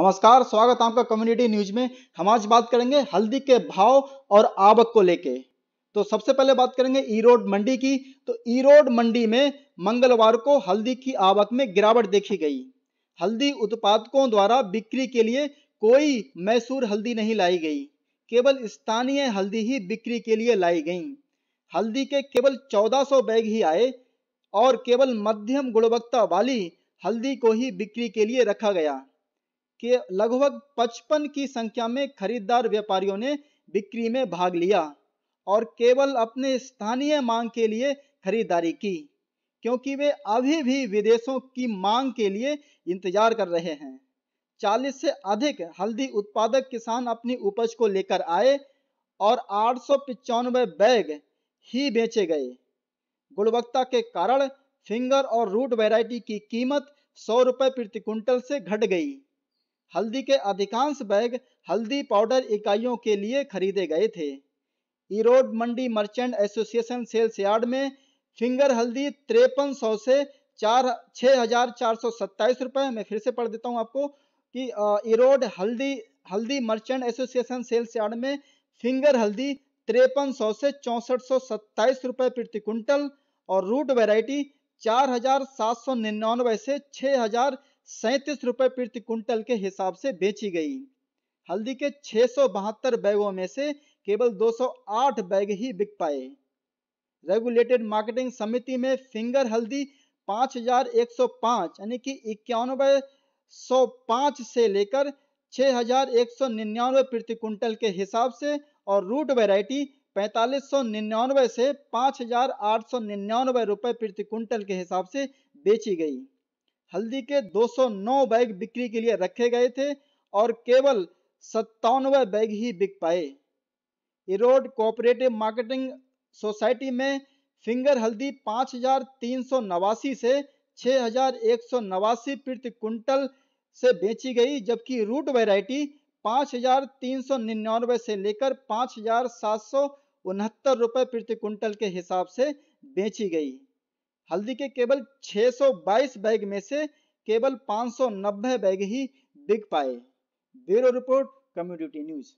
नमस्कार स्वागत आपका कम्युनिटी न्यूज में हम आज बात करेंगे हल्दी के भाव और आवक को लेके तो सबसे पहले बात करेंगे ईरोड मंडी की तो ईरोड मंडी में मंगलवार को हल्दी की आवक में गिरावट देखी गई हल्दी उत्पादकों द्वारा बिक्री के लिए कोई मैसूर हल्दी नहीं लाई गई केवल स्थानीय हल्दी ही बिक्री के लिए लाई गई हल्दी के केवल 1400 बैग ही आए और केवल मध्यम गुणवत्ता वाली हल्दी को ही बिक्री के लिए रखा गया के लगभग 55 की संख्या में खरीदार व्यापारियों ने बिक्री में भाग लिया और केवल अपने स्थानीय मांग के लिए खरीदारी की क्योंकि वे अभी भी विदेशों की मांग के लिए इंतजार कर रहे हैं 40 से अधिक हल्दी उत्पादक किसान अपनी उपज को लेकर आए और आठ बैग ही बेचे गए गुणवत्ता के कारण फिंगर और रूट वैरायटी की कीमत सौ रुपए प्रति क्विंटल से घट गई हल्दी के अधिकांश बैग हल्दी पाउडर इकाइयों के लिए खरीदे गए थे ईरोड मंडी मर्चेंट एसोसिएशन सेल्स यार्ड में फिंगर हल्दी त्रेपन सौ से चार छः हजार चार सौ सत्ताईस रुपये मैं फिर से पढ़ देता हूँ आपको कि ईरोड हल्दी हल्दी मर्चेंट एसोसिएशन सेल्स यार्ड में फिंगर हल्दी त्रेपन सौ से चौंसठ सौ सत्ताईस रुपये प्रति कुंटल और रूट वेराइटी चार हजार सात सौ निन्यानवे से छः हजार सैतीस रुपये प्रति क्विंटल के हिसाब से बेची गई हल्दी के छह बैगों में से केवल 208 बैग ही बिक पाए रेगुलेटेड मार्केटिंग समिति में फिंगर हल्दी 5105 यानी कि इक्यानवे सौ पाँच से लेकर 6199 प्रति क्विंटल के हिसाब से और रूट वैरायटी 4599 से 5899 रुपए प्रति क्विंटल के हिसाब से बेची गई हल्दी के 209 बैग बिक्री के लिए रखे गए थे और केवल सत्तानवे बैग ही बिक पाए इरोड कोऑपरेटिव मार्केटिंग सोसाइटी में फिंगर हल्दी पाँच से छः प्रति क्विंटल से बेची गई जबकि रूट वैरायटी पाँच से लेकर पाँच हजार सात सौ उनहत्तर प्रति कुंटल के हिसाब से बेची गई हल्दी के केवल 622 बैग में से केवल 590 बैग ही बिक पाए ब्यूरो रिपोर्ट कम्युनिटी न्यूज़